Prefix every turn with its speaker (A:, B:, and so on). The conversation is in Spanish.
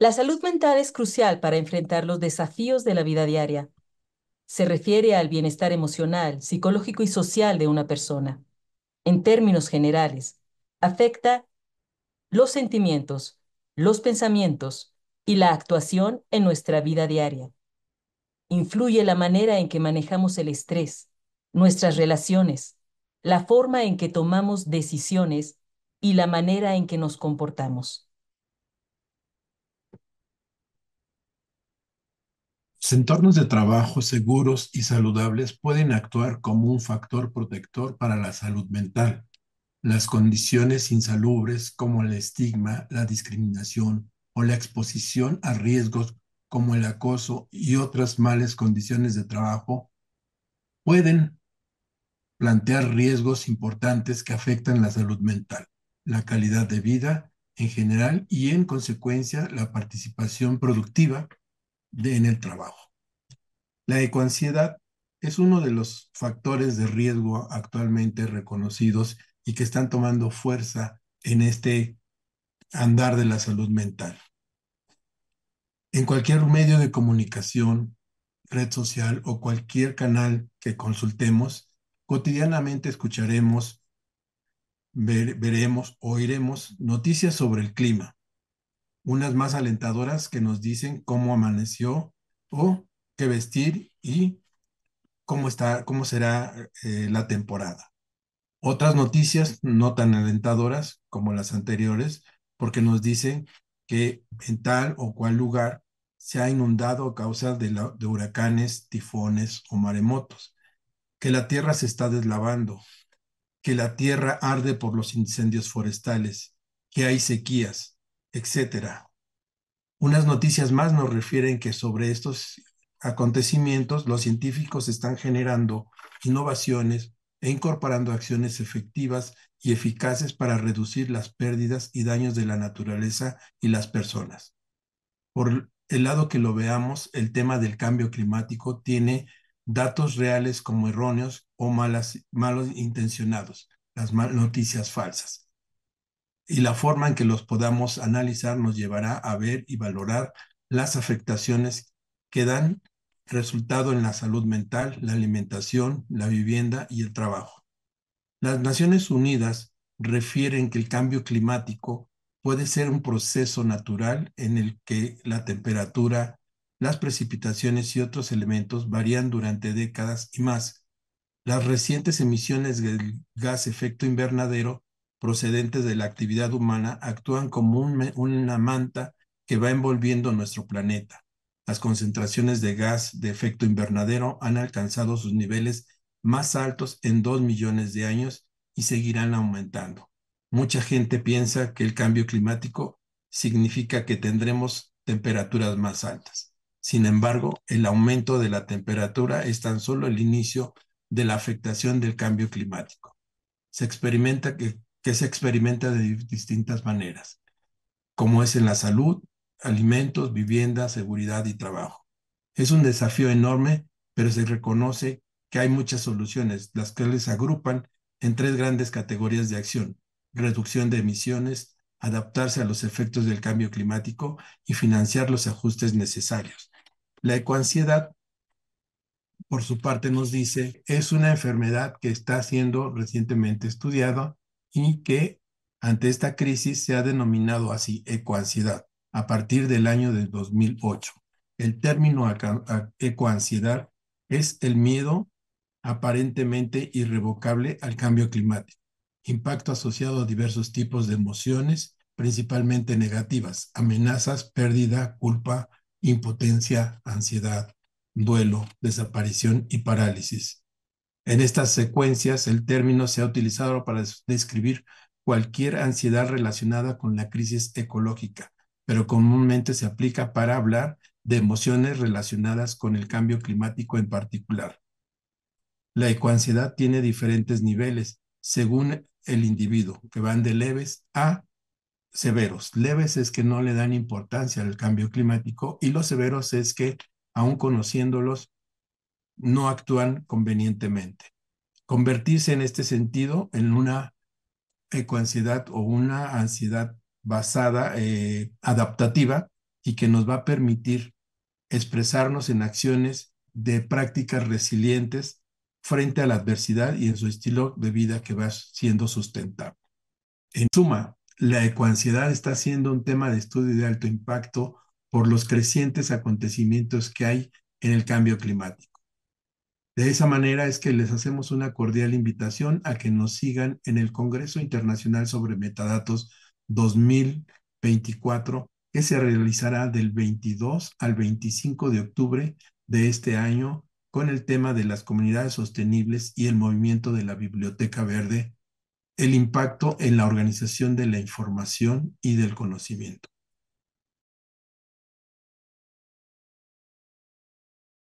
A: La salud mental es crucial para enfrentar los desafíos de la vida diaria. Se refiere al bienestar emocional, psicológico y social de una persona. En términos generales, afecta los sentimientos, los pensamientos y la actuación en nuestra vida diaria. Influye la manera en que manejamos el estrés, nuestras relaciones, la forma en que tomamos decisiones y la manera en que nos comportamos. Los entornos de trabajo seguros y saludables pueden actuar como un factor protector para la salud mental. Las condiciones insalubres como el estigma, la discriminación o la exposición a riesgos como el acoso y otras malas condiciones de trabajo pueden plantear riesgos importantes que afectan la salud mental, la calidad de vida en general y en consecuencia la participación productiva en el trabajo. La ecoansiedad es uno de los factores de riesgo actualmente reconocidos y que están tomando fuerza en este andar de la salud mental. En cualquier medio de comunicación, red social o cualquier canal que consultemos, cotidianamente escucharemos, ver, veremos, oiremos noticias sobre el clima, unas más alentadoras que nos dicen cómo amaneció o qué vestir y cómo, está, cómo será eh, la temporada. Otras noticias no tan alentadoras como las anteriores, porque nos dicen que en tal o cual lugar se ha inundado a causa de, de huracanes, tifones o maremotos, que la tierra se está deslavando, que la tierra arde por los incendios forestales, que hay sequías, etcétera. Unas noticias más nos refieren que sobre estos acontecimientos los científicos están generando innovaciones e incorporando acciones efectivas y eficaces para reducir las pérdidas y daños de la naturaleza y las personas. Por el lado que lo veamos, el tema del cambio climático tiene datos reales como erróneos o malos intencionados, las noticias falsas y la forma en que los podamos analizar nos llevará a ver y valorar las afectaciones que dan resultado en la salud mental, la alimentación, la vivienda y el trabajo. Las Naciones Unidas refieren que el cambio climático puede ser un proceso natural en el que la temperatura, las precipitaciones y otros elementos varían durante décadas y más. Las recientes emisiones del gas efecto invernadero procedentes de la actividad humana actúan como una manta que va envolviendo nuestro planeta. Las concentraciones de gas de efecto invernadero han alcanzado sus niveles más altos en dos millones de años y seguirán aumentando. Mucha gente piensa que el cambio climático significa que tendremos temperaturas más altas. Sin embargo, el aumento de la temperatura es tan solo el inicio de la afectación del cambio climático. Se experimenta que que se experimenta de distintas maneras, como es en la salud, alimentos, vivienda, seguridad y trabajo. Es un desafío enorme, pero se reconoce que hay muchas soluciones, las cuales se agrupan en tres grandes categorías de acción, reducción de emisiones, adaptarse a los efectos del cambio climático y financiar los ajustes necesarios. La ecoansiedad, por su parte, nos dice, es una enfermedad que está siendo recientemente estudiada y que ante esta crisis se ha denominado así ecoansiedad a partir del año de 2008. El término ecoansiedad es el miedo aparentemente irrevocable al cambio climático, impacto asociado a diversos tipos de emociones, principalmente negativas, amenazas, pérdida, culpa, impotencia, ansiedad, duelo, desaparición y parálisis. En estas secuencias, el término se ha utilizado para describir cualquier ansiedad relacionada con la crisis ecológica, pero comúnmente se aplica para hablar de emociones relacionadas con el cambio climático en particular. La ecoansiedad tiene diferentes niveles según el individuo, que van de leves a severos. Leves es que no le dan importancia al cambio climático y los severos es que, aun conociéndolos, no actúan convenientemente. Convertirse en este sentido en una ecoansiedad o una ansiedad basada, eh, adaptativa, y que nos va a permitir expresarnos en acciones de prácticas resilientes frente a la adversidad y en su estilo de vida que va siendo sustentable. En suma, la ecoansiedad está siendo un tema de estudio de alto impacto por los crecientes acontecimientos que hay en el cambio climático. De esa manera es que les hacemos una cordial invitación a que nos sigan en el Congreso Internacional sobre Metadatos 2024, que se realizará del 22 al 25 de octubre de este año con el tema de las comunidades sostenibles y el movimiento de la Biblioteca Verde, el impacto en la organización de la información y del conocimiento.